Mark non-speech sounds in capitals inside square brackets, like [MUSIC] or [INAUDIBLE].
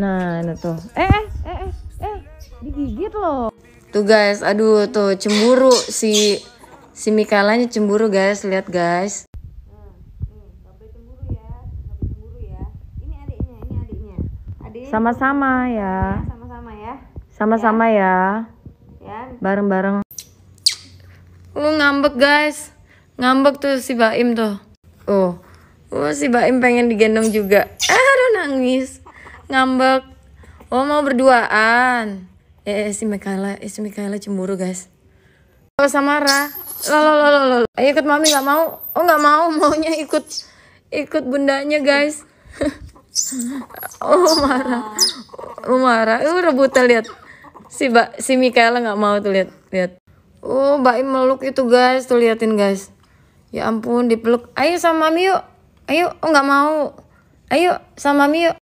Nah, ini tuh. Eh, eh, eh, eh, eh, digigit loh. Tuh guys, aduh tuh cemburu si si Mikalanya cemburu guys, lihat guys. Sama-sama ya. Sama-sama ya. Sama-sama ya. Ya. ya. Bareng-bareng. Lu ngambek guys. Ngambek tuh si Baim tuh. Oh. Oh, si Baim pengen digendong juga. Eh, aduh nangis ngambek oh mau berduaan eh, eh si Mikaela eh, si Mikaela cemburu guys kalau Samara lo lo lo lo, Ayo eh, ikut mami nggak mau oh nggak mau [LAUGHS] maunya ikut ikut bundanya guys [LAUGHS] oh marah oh marah uh, oh rebutan lihat si ba si Mikaela nggak mau tuh lihat lihat oh Baim meluk itu guys tuh liatin guys ya ampun dipeluk ayo sama mami yuk ayo oh nggak mau ayo sama mami yuk